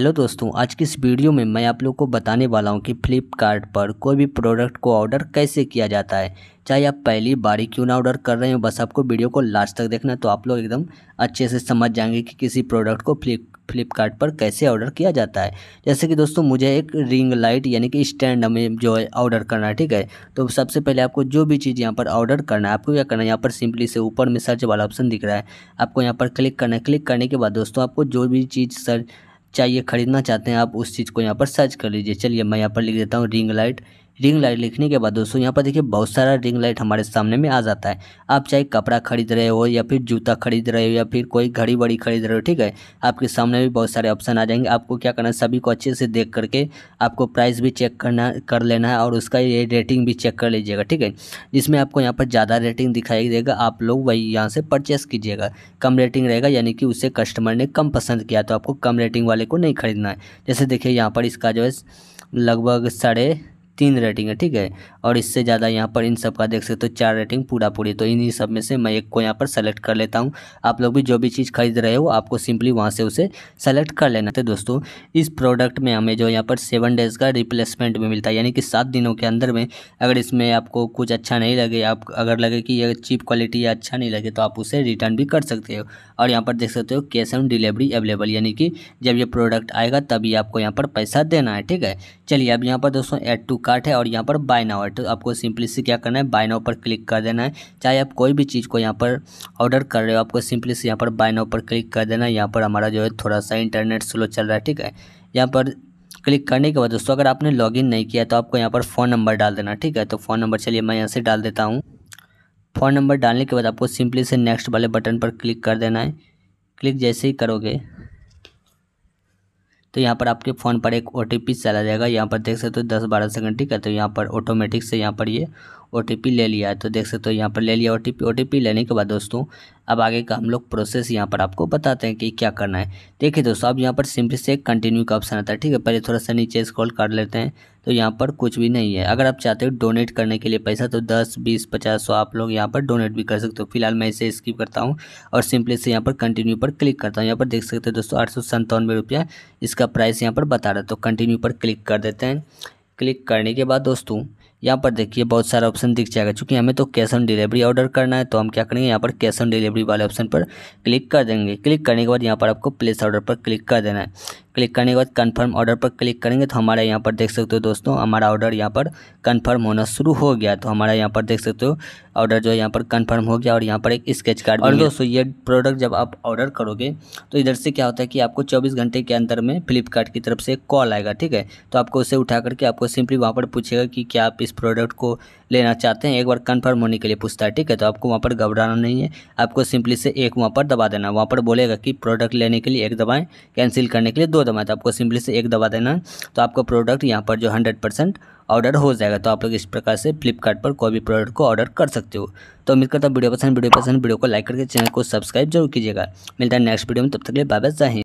hello दोस्तों आज की इस वीडियो में मैं आप लोग को बताने वाला हूँ कि फ्लिपकार्ट पर कोई भी प्रोडक्ट को ऑर्डर कैसे किया जाता है चाहे आप पहली बारी क्यों ना ऑर्डर कर रहे हो बस आपको वीडियो को लास्ट तक देखना तो आप लोग एकदम अच्छे से समझ जाएंगे कि किसी प्रोडक्ट को फ्लिप फ्लिपकार्ट पर कैसे ऑर्डर किया जाता है जैसे कि दोस्तों मुझे एक रिंग लाइट यानी कि स्टैंड हमें जो है ऑर्डर करना है ठीक है तो सबसे पहले आपको जो भी चीज़ यहाँ पर ऑर्डर करना है आपको क्या करना है यहाँ पर सिंपली से ऊपर में सर्च वाला ऑप्शन दिख रहा है आपको यहाँ पर क्लिक करना है क्लिक करने के बाद दोस्तों आपको जो भी चीज़ सर्च चाहिए ख़रीदना चाहते हैं आप उस चीज़ को यहाँ पर सर्च कर लीजिए चलिए मैं यहाँ पर लिख देता हूँ रिंग लाइट रिंग लाइट लिखने के बाद दोस्तों यहाँ पर देखिए बहुत सारा रिंग लाइट हमारे सामने में आ जाता है आप चाहे कपड़ा खरीद रहे हो या फिर जूता खरीद रहे हो या फिर कोई घड़ी बड़ी खरीद रहे हो ठीक है आपके सामने भी बहुत सारे ऑप्शन आ जाएंगे आपको क्या करना है सभी को अच्छे से देख करके आपको प्राइस भी चेक करना कर लेना है और उसका ये रेटिंग भी चेक कर लीजिएगा ठीक है जिसमें आपको यहाँ पर ज़्यादा रेटिंग दिखाई देगा आप लोग वही यहाँ से परचेस कीजिएगा कम रेटिंग रहेगा यानी कि उसे कस्टमर ने कम पसंद किया तो आपको कम रेटिंग वाले को नहीं खरीदना है जैसे देखिए यहाँ पर इसका जो है लगभग साढ़े तीन रेटिंग है ठीक है और इससे ज़्यादा यहाँ पर इन सब का देख सकते हो तो चार रेटिंग पूरा पूरी तो इन्हीं सब में से मैं एक को यहाँ पर सेलेक्ट कर लेता हूँ आप लोग भी जो भी चीज़ खरीद रहे हो आपको सिंपली वहाँ से उसे सेलेक्ट कर लेना तो दोस्तों इस प्रोडक्ट में हमें जो यहाँ पर सेवन डेज़ का रिप्लेसमेंट भी मिलता है यानी कि सात दिनों के अंदर में अगर इसमें आपको कुछ अच्छा नहीं लगे आप अगर लगे कि यह चीप क्वालिटी या अच्छा नहीं लगे तो आप उसे रिटर्न भी कर सकते हो और यहाँ पर देख सकते हो कैश ऑन डिलीवरी अवेलेबल यानी कि जब ये प्रोडक्ट आएगा तभी आपको यहाँ पर पैसा देना है ठीक है चलिए अब यहाँ पर दोस्तों एड टू फ्लिपकार्ट है और यहाँ पर बाय नाउ है तो आपको सिंपली से क्या करना है बाय नाउ पर क्लिक कर देना है चाहे आप कोई भी चीज़ को यहाँ पर ऑर्डर कर रहे हो आपको सिंपली से यहाँ पर बाय नाउ पर क्लिक कर देना है यहाँ पर हमारा जो है थोड़ा सा इंटरनेट स्लो चल रहा है ठीक है यहाँ पर क्लिक करने के बाद दोस्तों अगर आपने इन नहीं किया तो आपको यहाँ पर फ़ोन नंबर डाल देना ठीक है तो फ़ोन नंबर चलिए मैं यहाँ से डाल देता हूँ फ़ोन नंबर डालने के बाद आपको सिंपली से नेक्स्ट वाले बटन पर क्लिक कर देना है क्लिक जैसे ही करोगे तो यहाँ पर आपके फ़ोन पर एक ओ चला जाएगा यहाँ पर देख सकते हो दस बारह सेकंड ठीक है तो यहाँ पर ऑटोमेटिक से यहाँ पर ये ओ ले लिया है तो देख सकते हो यहाँ पर ले लिया ओ टी लेने के बाद दोस्तों अब आगे का हम लोग प्रोसेस यहाँ पर आपको बताते हैं कि क्या करना है देखिए दोस्तों अब यहाँ पर सिंपली से कंटिन्यू का ऑप्शन आता है ठीक है पहले थोड़ा सा नीचे स्क्रॉल कर लेते हैं तो यहाँ पर कुछ भी नहीं है अगर आप चाहते हो डोनेट करने के लिए पैसा तो दस बीस पचास सौ आप लोग यहाँ पर डोनेट भी कर सकते हो फिलहाल मैं इसे स्किप करता हूँ और सिंपली से यहाँ पर कंटिन्यू पर क्लिक करता हूँ यहाँ पर देख सकते हो दोस्तों आठ सौ रुपया इसका प्राइस यहाँ पर बता रहा तो कंटिन्यू पर क्लिक कर देते हैं क्लिक करने के बाद दोस्तों यहाँ पर देखिए बहुत सारा ऑप्शन दिख जाएगा चूँकि हमें तो कैश ऑन डिलीवरी ऑर्डर करना है तो हम क्या करेंगे यहाँ पर कैश ऑन डिलीवरी वाले ऑप्शन पर क्लिक कर देंगे क्लिक करने के बाद यहाँ पर आपको प्लेस ऑर्डर पर क्लिक कर देना है क्लिक करने के बाद कन्फर्म ऑर्डर पर क्लिक करेंगे तो हमारा यहाँ पर देख सकते हो दोस्तों हमारा ऑर्डर यहाँ पर कन्फर्म होना शुरू हो गया तो हमारा यहाँ पर देख सकते हो ऑर्डर जो है यहाँ पर कन्फर्म हो गया और यहाँ पर एक स्केच कार्ड और दोस्तों ये प्रोडक्ट जब आप ऑर्डर करोगे तो इधर से क्या होता है कि आपको चौबीस घंटे के अंदर में फ्लिपकार्ट की तरफ से कॉल आएगा ठीक है तो आपको उसे उठा करके आपको सिंपली वहाँ पर पूछेगा कि क्या आप इस प्रोडक्ट को लेना चाहते हैं एक बार कन्फर्म होने के लिए पूछता है ठीक है तो आपको वहाँ पर घबराना नहीं है आपको सिंपली से एक वहाँ पर दबा देना वहाँ पर बोलेगा कि प्रोडक्ट लेने के लिए एक दबाएँ कैंसिल करने के लिए दो दो दबाना तो आपको सिंपली से एक दबा देना है तो आपका प्रोडक्ट यहाँ पर जो हंड्रेड परसेंट ऑर्डर हो जाएगा तो आप लोग इस प्रकार से फ्लिपकार्ट पर कोई भी प्रोडक्ट को ऑर्डर कर सकते हो तो उम्मीद करता हूँ वीडियो पसंद वीडियो पसंद वीडियो को लाइक करके चैनल को सब्सक्राइब जरूर कीजिएगा मिलता है नेक्स्ट वीडियो में तब तक के लिए बाबा जाहिंद